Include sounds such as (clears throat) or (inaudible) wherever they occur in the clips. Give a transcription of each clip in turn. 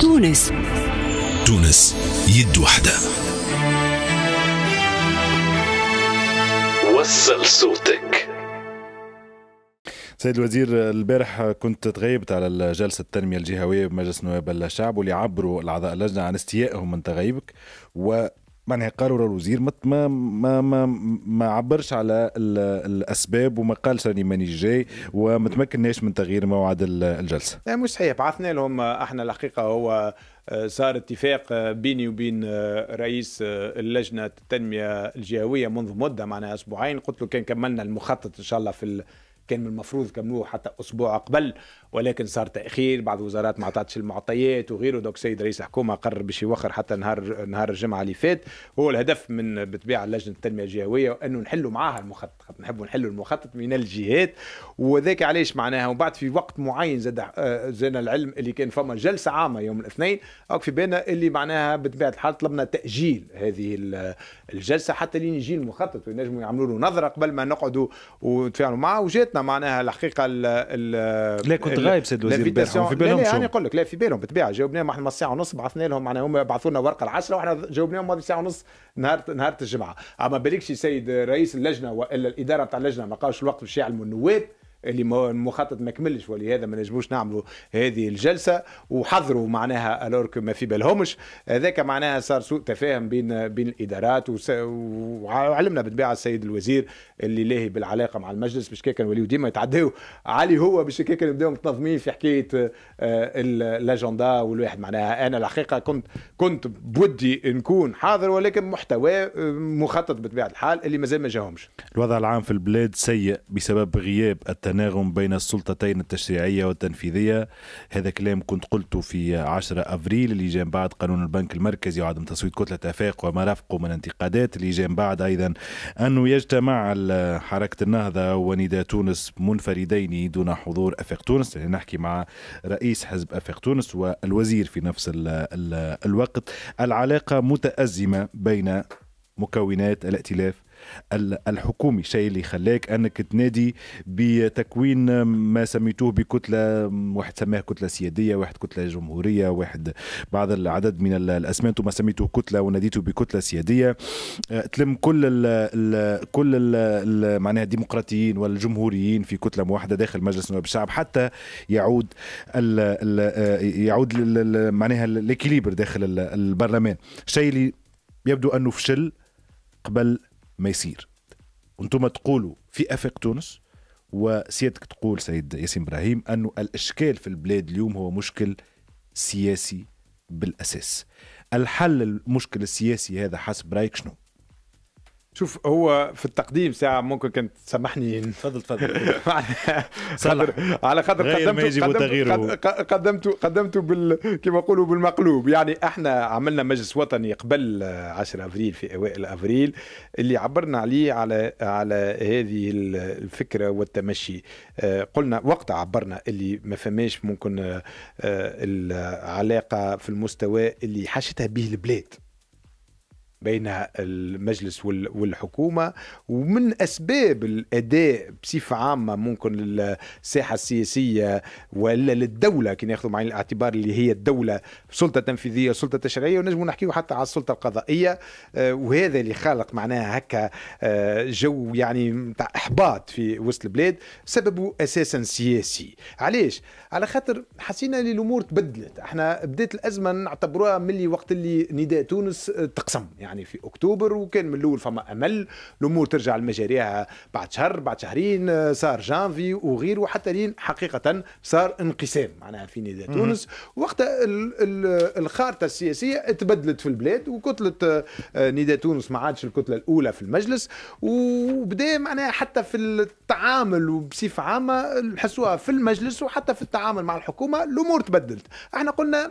تونس تونس يد وحده وصل صوتك سيد الوزير البارح كنت تغيبت على الجلسة التنمية الجهوية بمجلس نواب الشعب واللي عبروا الأعضاء اللجنة عن استيائهم من تغيبك و معناها قرر الوزير ما ما ما, ما عبرش على الاسباب وما قالش راني ماني جاي وما تمكناش من تغيير موعد الجلسه. لا مش صحيح بعثنا لهم آه، احنا الحقيقه هو آه، صار اتفاق آه، بيني وبين رئيس اللجنه التنميه الجهويه منذ مده معناها اسبوعين قلت له كان كملنا المخطط ان شاء الله في كان من المفروض كملوه حتى اسبوع قبل ولكن صار تاخير بعض الوزارات ما عطاتش المعطيات وغيره دوك سيد رئيس الحكومه قرر باش يوخر حتى نهار نهار الجمعه اللي فات هو الهدف من بتبيع لجنه التنميه الجهويه انه نحلوا معاها المخطط نحبوا نحلوا المخطط من الجهات وذاك علاش معناها وبعد في وقت معين زاد آه، زين العلم اللي كان فما جلسه عامه يوم الاثنين او في بالنا اللي معناها بطبيعه الحال طلبنا تاجيل هذه الجلسه حتى لين يجي المخطط وينجموا يعملوا له نظره قبل ما نقعدوا ونتفاعلوا معه وجات وصلتنا معناها الحقيقه ال ال ليه كنت غايب سيد الوزير امبارح في بالهم شو؟ انا نقول لك لا في بالهم بالطبيعه جاوبناهم احنا ساعه ونص بعثنا لهم معناها هم بعثوا لنا ورقه العشرة واحنا جاوبناهم ساعه ونص نهار نهار الجمعه اما بالكشي سيد رئيس اللجنه والا الاداره تاع اللجنه ما قالش الوقت باش يعلموا النواب اللي المخطط ما كملش ولهذا ما نجموش نعملوا هذه الجلسه وحضروا معناها الورك ما في بالهمش هذاك معناها صار سوء تفاهم بين بين الادارات وعلمنا بطبيعه السيد الوزير اللي لاهي بالعلاقه مع المجلس باش كان وليو ديما يتعداو علي هو باش كان نبداو متنظمين في حكايه آه، الاجندا والواحد معناها انا الحقيقه كنت كنت بودي نكون حاضر ولكن محتوى آه، مخطط بطبيعه الحال اللي مازال ما جاهمش الوضع العام في البلاد سيء بسبب غياب التنمية التناغم بين السلطتين التشريعية والتنفيذية هذا كلام كنت قلته في 10 أفريل اللي جاء بعد قانون البنك المركزي وعدم تصويت كتلة أفاق وما رافقه من انتقادات اللي جاء بعد أيضا أنه يجتمع حركة النهضة ونداء تونس منفردين دون حضور أفاق تونس يعني نحكي مع رئيس حزب أفاق تونس والوزير في نفس الـ الـ الوقت العلاقة متأزمة بين مكونات الائتلاف الحكومي شيء اللي خلاك انك تنادي بتكوين ما سميتوه بكتله واحد سماه كتله سياديه واحد كتله جمهوريه واحد بعض العدد من الاسماء انتم سميتوه كتله وناديتو بكتله سياديه آه، تلم كل الـ كل الـ معناها الديمقراطيين والجمهوريين في كتله موحده داخل مجلس النواب الشعب حتى يعود الـ الـ آه، يعود الـ معناها الاكيليبر داخل البرلمان شيء اللي يبدو انه فشل قبل ما يصير انتم تقولوا في افاق تونس وسيادتك تقول سيد ياسين ابراهيم أن الاشكال في البلاد اليوم هو مشكل سياسي بالاساس الحل المشكل السياسي هذا حسب رايك شنو شوف هو في التقديم ساعة ممكن كنت تسامحني تفضل تفضل (laughs) على خاطر قدمت قدمت قدمت قدمت بال كما نقولوا بالمقلوب يعني احنا عملنا مجلس وطني قبل 10 افريل في اوائل افريل اللي عبرنا عليه على على هذه الفكرة والتمشي آه، قلنا وقتها عبرنا اللي ما فماش ممكن آه، العلاقة في المستوى اللي حاشتها به البلاد بين المجلس والحكومه ومن اسباب الاداء بصفه عامه ممكن للساحه السياسيه ولا للدوله كي ناخذوا معين الاعتبار اللي هي الدوله سلطه تنفيذيه سلطه تشريعيه ونجم نحكيوا حتى على السلطه القضائيه آه، وهذا اللي خالق معناها هكا آه، جو يعني نتاع احباط في وسط البلاد سببه اساسا سياسي علاش على خاطر حسينا اللي الامور تبدلت احنا بدات الازمه نعتبروها ملي وقت اللي نداء تونس آه، تقسم يعني يعني في اكتوبر وكان من الاول فما امل الامور ترجع لمجاريها بعد شهر بعد شهرين آه، صار جانفي وغيره حتى لين حقيقه صار انقسام معناها في نداء تونس وقتها الخارطه السياسيه تبدلت في البلاد وكتله آه، آه، نداء تونس ما عادش الكتله الاولى في المجلس وبدا معناها حتى في التعامل وبصفه عامه نحسوها في المجلس وحتى في التعامل مع الحكومه الامور تبدلت احنا قلنا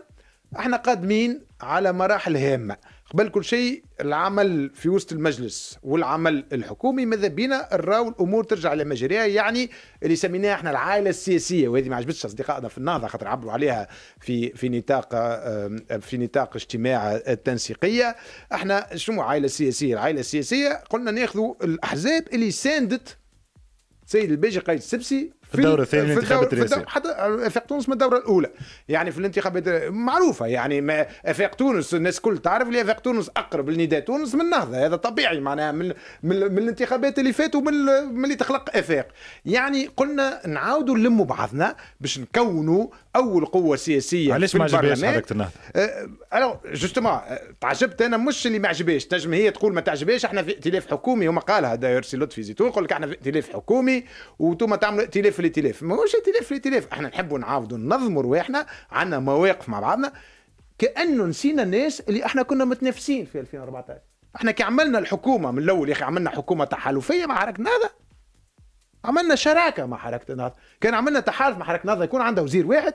احنا قادمين على مراحل هامه قبل كل شيء العمل في وسط المجلس والعمل الحكومي ماذا بينا نراو الامور ترجع لمجريها يعني اللي سميناها احنا العائله السياسيه وهذه ما عجبتش اصدقائنا في النهضه خاطر عبروا عليها في في نطاق في نطاق اجتماع التنسيقيه احنا شنو عائله سياسيه العائله السياسيه قلنا ناخذوا الاحزاب اللي ساندت سيد الباجي قايد السبسي في الدورة الثانية الانتخابات الرئاسية حتى افاق تونس من الدورة الأولى يعني في الانتخابات معروفة يعني ما افاق تونس الناس الكل تعرف اللي افاق تونس أقرب لنداء تونس من النهضة هذا طبيعي معناها من من, من الانتخابات اللي فاتوا من اللي تخلق افاق يعني قلنا نعاودوا نلموا بعضنا باش نكونوا أول قوة سياسية علاش ما عجبهاش حضرتك النهضة؟ أه، ألو جوستومون أه، تعجبت أنا مش اللي ما عجبهاش تنجم هي تقول ما تعجبهاش احنا في ائتلاف حكومي هما قالها داير سي لطفي زيتون يقول لك احنا في ائتلاف حكومي وانتم تعملوا ائتلاف الائتلاف الائتلاف ماهوش ائتلاف في الائتلاف احنا نحبوا نعاودوا ننظموا رواحنا عندنا مواقف مع بعضنا كانه نسينا الناس اللي احنا كنا متنافسين في 2014 احنا كي عملنا الحكومه من الاول يا اخي عملنا حكومه تحالفيه مع حركه النهضه عملنا شراكه مع حركه النهضه كان عملنا تحالف مع حركه النهضه يكون عندها وزير واحد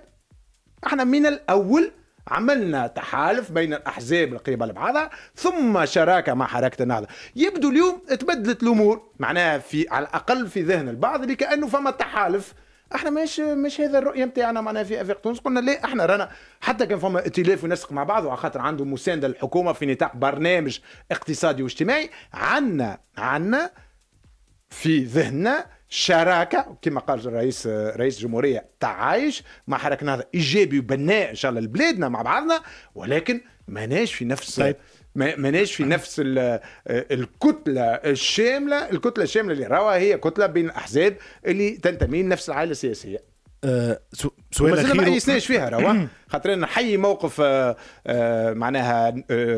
احنا من الاول عملنا تحالف بين الاحزاب القريبه لبعضها ثم شراكه مع حركه النهضه يبدو اليوم تبدلت الامور معناها في على الاقل في ذهن البعض اللي كانه فما تحالف احنا مش مش هذا الرؤيه نتاعنا معناها في افاق تونس قلنا لا احنا رانا حتى كان فما ائتلاف ونسق مع بعض وعلى خاطر عنده مسانده للحكومه في نطاق برنامج اقتصادي واجتماعي عنا عنا في ذهننا شراكه كما قال الرئيس رئيس الجمهوريه تعايش مع حركه نهضه ايجابي وبناء ان شاء الله لبلادنا مع بعضنا ولكن ماناش في نفس طيب. ماناش في نفس الكتله الشامله الكتله الشامله اللي روى هي كتله بين الاحزاب اللي تنتمي لنفس العائله السياسيه أه، سؤال ما يسناش فيها روا (clears throat) خاطر نحيي موقف أه، أه، معناها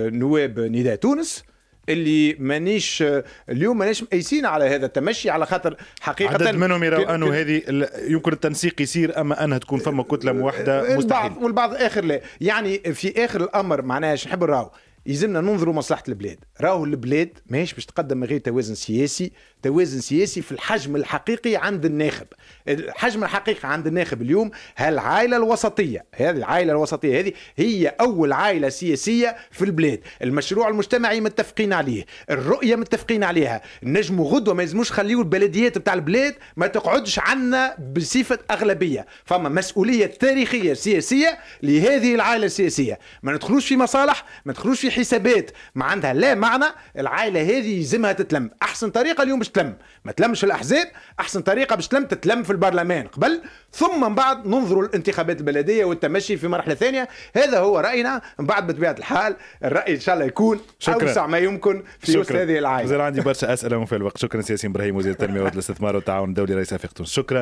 نواب نداء تونس اللي مانيش اليوم مانيش مقيسين على هذا التمشي على خاطر حقيقه عدد منهم يروا انه هذه يمكن التنسيق يصير اما انها تكون فما كتله موحده مستحيل والبعض, والبعض اخر لا يعني في اخر الامر معناها نحب نراو يلزمنا ننظروا مصلحه البلاد راهو البلاد ماهيش باش تقدم من غير توازن سياسي توازن سياسي في الحجم الحقيقي عند الناخب الحجم الحقيقي عند الناخب اليوم هالعائله الوسطيه هذه العائله الوسطيه هذه هي اول عائله سياسيه في البلاد المشروع المجتمعي متفقين عليه الرؤيه متفقين عليها نجموا غدوه ما يلزموش خليو البلديات بتاع البلاد ما تقعدش عنا بصفه اغلبيه فما مسؤوليه تاريخيه سياسيه لهذه العائله السياسيه ما ندخلوش في مصالح ما ندخلوش في حسابات ما عندها لا معنى العائله هذه يلزمها تتلم احسن طريقه اليوم باش تلم ما تلمش الاحزاب احسن طريقه باش تلم تتلم في البرلمان قبل ثم من بعد ننظروا الانتخابات البلديه والتمشي في مرحله ثانيه هذا هو راينا من بعد بطبيعه الحال الراي ان شاء الله يكون شكرا. اوسع ما يمكن في وسط هذه العائله عندي برشا اسئله في الوقت شكرا سياسي ابراهيم وزير التنميه والاستثمار والتعاون الدولي رئيس افيقتون شكرا